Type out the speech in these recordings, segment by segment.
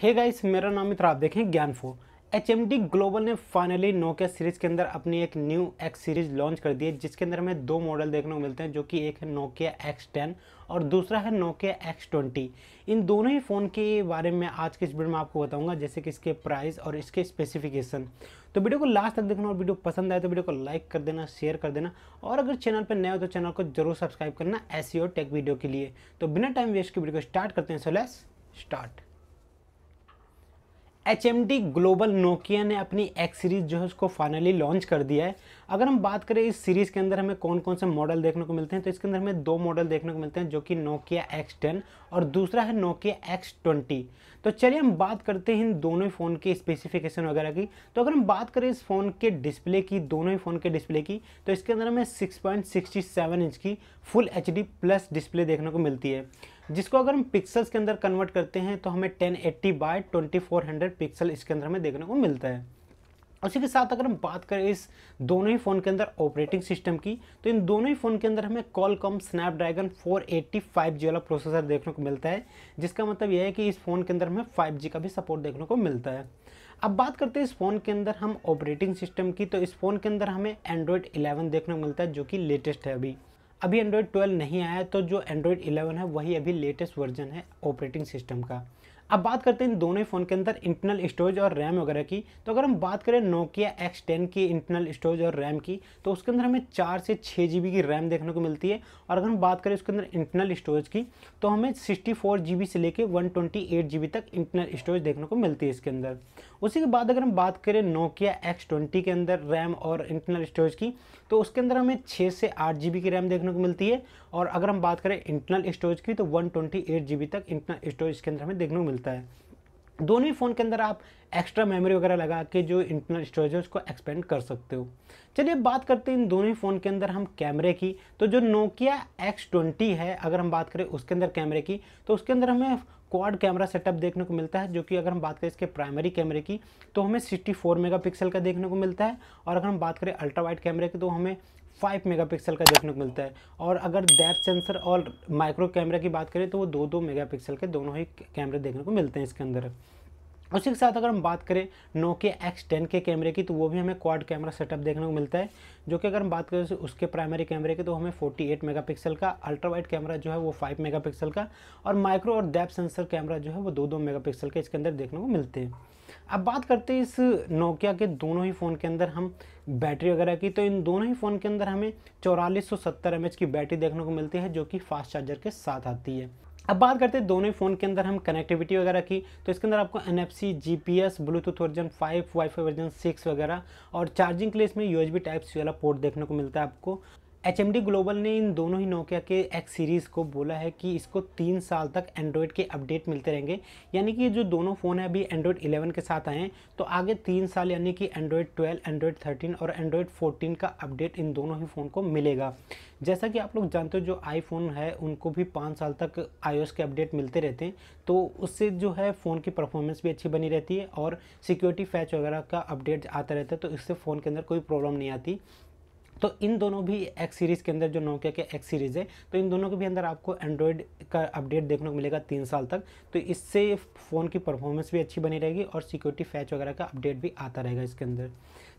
hey guys मेरा नाम मित्र आप देखें ज्ञान फो एच ग्लोबल ने फाइनली नोकिया सीरीज़ के अंदर अपनी एक न्यू एक्स सीरीज़ लॉन्च कर दी है जिसके अंदर हमें दो मॉडल देखने को मिलते हैं जो कि एक है नोकिया एक्स टेन और दूसरा है नोकिया एक्स ट्वेंटी इन दोनों ही फ़ोन के बारे में आज के इस वीडियो में आपको बताऊंगा जैसे कि इसके प्राइस और इसके स्पेसिफिकेशन तो वीडियो को लास्ट तक देखना और वीडियो पसंद आए तो वीडियो को लाइक कर देना शेयर कर देना और अगर चैनल पर नया हो तो चैनल को जरूर सब्सक्राइब करना ऐसी और टेक वीडियो के लिए तो बिना टाइम वेस्ट के वीडियो को स्टार्ट करते हैं so let's start H M D Global Nokia ने अपनी एक्स सीरीज़ जो है उसको फाइनली लॉन्च कर दिया है अगर हम बात करें इस सीरीज़ के अंदर हमें कौन कौन से मॉडल देखने को मिलते हैं तो इसके अंदर हमें दो मॉडल देखने को मिलते हैं जो कि नोकिया एक्स टेन और दूसरा है नोकिया एक्स ट्वेंटी तो चलिए हम बात करते हैं इन दोनों ही फ़ोन के स्पेसिफिकेशन वगैरह की तो अगर हम बात करें इस फ़ोन के डिस्प्ले की दोनों ही फ़ोन के डिस्प्ले की तो इसके अंदर हमें six point sixty seven inch की full H D plus display देखने को मिलती है जिसको अगर हम पिक्सल्स के अंदर कन्वर्ट करते हैं तो हमें ten twenty by hundred pixel इसके अंदर हमें देखने को मिलता है उसी के साथ अगर हम बात करें इस दोनों ही फ़ोन के अंदर ऑपरेटिंग सिस्टम की तो इन दोनों ही फ़ोन के अंदर हमें कॉलकॉम स्नैपड्रैगन फाइव जी वाला प्रोसेसर देखने को मिलता है जिसका मतलब यह है कि इस फ़ोन के अंदर हमें 5G का भी सपोर्ट देखने को मिलता है अब बात करते हैं इस फ़ोन के अंदर हम ऑपरेटिंग सिस्टम की तो इस फ़ोन के अंदर हमें एंड्रॉयड 11 देखने को मिलता है जो कि लेटेस्ट है अभी अभी एंड्रॉयड 12 नहीं आया तो जो एंड्रॉयड 11 है वही अभी लेटेस्ट वर्जन है ऑपरेटिंग सिस्टम का अब बात करते हैं इन दोनों फ़ोन के अंदर इंटरनल स्टोरेज और रैम वगैरह की तो अगर हम बात करें नोकिया एक्स टेन की इंटरनल स्टोरेज और रैम की तो उसके अंदर हमें चार से छः जी की रैम देखने को मिलती है और अगर हम बात करें उसके अंदर इंटरनल स्टोरेज की तो हमें सिक्सटी फोर जी बी से लेकर one twenty eight G B तक इंटरनल स्टोरेज देखने को मिलती है इसके अंदर उसी के बाद अगर हम बात करें नोकिया एक्स ट्वेंटी के अंदर रैम और इंटरनल स्टोरेज की तो उसके अंदर हमें छः से आठ जी बी की रैम देखने को मिलती है और अगर हम बात करें इंटरनल स्टोरेज की तो one twenty eight G B तक इंटरनल स्टोरेज के अंदर हमें देखने को मिलती है मिलता है दोनों ही फ़ोन के अंदर आप एक्स्ट्रा मेमोरी वगैरह लगा के जो इंटरनल स्टोरेज है उसको एक्सपेंड कर सकते हो चलिए बात करते हैं इन दोनों ही फ़ोन के अंदर हम कैमरे की तो जो नोकिया एक्स ट्वेंटी है अगर हम बात करें उसके अंदर कैमरे की तो उसके अंदर हमें क्वाड कैमरा सेटअप देखने को मिलता है जो कि अगर हम बात करें इसके प्राइमरी कैमरे की तो हमें 64 मेगापिक्सल का देखने को मिलता है और अगर हम बात करें अल्ट्रा वाइड कैमरे की तो हमें फाइव मेगापिक्सल का देखने को मिलता है और अगर डेप्थ सेंसर और माइक्रो कैमरा की बात करें तो वो दो दो मेगापिक्सल के दोनों ही कैमरे देखने को मिलते हैं इसके अंदर उसी के साथ अगर हम बात करें नोकिया एक्स टेन के कैमरे की तो वो भी हमें क्वाड कैमरा सेटअप देखने को मिलता है जो कि अगर हम बात करें उसके प्राइमरी कैमरे की तो हमें 48 मेगापिक्सल का अल्ट्रा वाइड कैमरा जो है वो 5 मेगापिक्सल का और माइक्रो और डेप सेंसर कैमरा जो है वो दो दो मेगा के इसके अंदर देखने को मिलते हैं अब बात करते हैं इस नोकिया के दोनों ही फ़ोन के अंदर हम बैटरी वगैरह की तो इन दोनों ही फ़ोन के अंदर हमें चौरालीस सौ की बैटरी देखने को मिलती है जो कि फास्ट चार्जर के साथ आती है अब बात करते हैं दोनों फ़ोन के अंदर हम कनेक्टिविटी वगैरह की तो इसके अंदर आपको N F C G P S Bluetooth version five wifi version six वगैरह और चार्जिंग के लिए इसमें यू एच टाइप सी वाला पोर्ट देखने को मिलता है आपको एच ग्लोबल ने इन दोनों ही नोकिया के एक्स सीरीज़ को बोला है कि इसको तीन साल तक एंड्रॉयड के अपडेट मिलते रहेंगे यानी कि जो दोनों फ़ोन है अभी एंड्रॉयड 11 के साथ आए हैं तो आगे तीन साल यानी कि एंड्रॉयड 12 एंड्रॉयड 13 और एंड्रॉयड 14 का अपडेट इन दोनों ही फ़ोन को मिलेगा जैसा कि आप लोग जानते हो जो आईफोन है उनको भी पाँच साल तक आई के अपडेट मिलते रहते हैं तो उससे जो है फ़ोन की परफॉर्मेंस भी अच्छी बनी रहती है और सिक्योरिटी फैच वगैरह का अपडेट आता रहता है तो इससे फ़ोन के अंदर कोई प्रॉब्लम नहीं आती तो इन दोनों भी एक्स सीरीज़ के अंदर जो नोकिया के एक्स सीरीज़ है तो इन दोनों के भी अंदर आपको एंड्रॉयड का अपडेट देखने को मिलेगा तीन साल तक तो इससे फ़ोन की परफॉर्मेंस भी अच्छी बनी रहेगी और सिक्योरिटी फैच वगैरह का अपडेट भी आता रहेगा इसके अंदर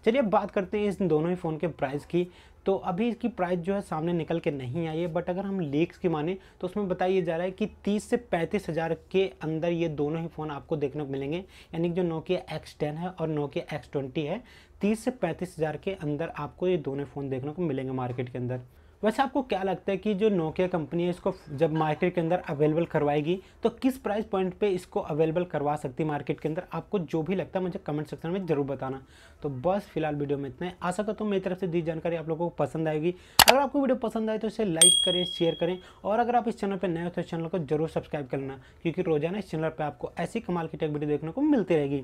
चलिए अब बात करते हैं इन दोनों ही फ़ोन के प्राइस की तो अभी इसकी प्राइस जो है सामने निकल के नहीं आई है बट अगर हम लीक्स की माने तो उसमें बताया जा रहा है कि 30 से पैंतीस हज़ार के अंदर ये दोनों ही फ़ोन आपको देखने को मिलेंगे यानी कि जो नोकिया एक्स टेन है और नोकिया एक्स ट्वेंटी है तीस से पैंतीस हज़ार के अंदर आपको ये दोनों फ़ोन देखने को मिलेंगे मार्केट के अंदर वैसे आपको क्या लगता है कि जो नोकिया कंपनी है इसको जब मार्केट के अंदर अवेलेबल करवाएगी तो किस प्राइस पॉइंट पे इसको अवेलेबल करवा सकती है मार्केट के अंदर आपको जो भी लगता है मुझे कमेंट सेक्शन में जरूर बताना तो बस फिलहाल वीडियो में इतना है आशा करता हूँ मेरी तरफ से दी जानकारी आप लोगों को पसंद आएगी अगर आपको वीडियो पसंद आए तो इसे लाइक करें शेयर करें और अगर आप इस चैनल पर नए हो तो इस चैनल को जरूर सब्सक्राइब करना क्योंकि रोजाना इस चैनल पर आपको ऐसी कमाल की टेक वीडियो देखने को मिलती रहेगी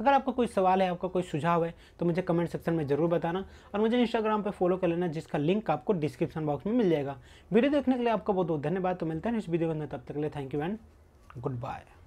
अगर आपका कोई सवाल है आपका कोई सुझाव है तो मुझे कमेंट सेक्शन में ज़रूर बताना और मुझे इंस्टाग्राम पर फॉलो कर लेना जिसका लिंक आपको डिस्क्रिप्शन बॉक्स में मिल जाएगा वीडियो देखने के लिए आपका बहुत बहुत धन्यवाद तो मिलता है इस वीडियो में तब तक के लिए thank you and good bye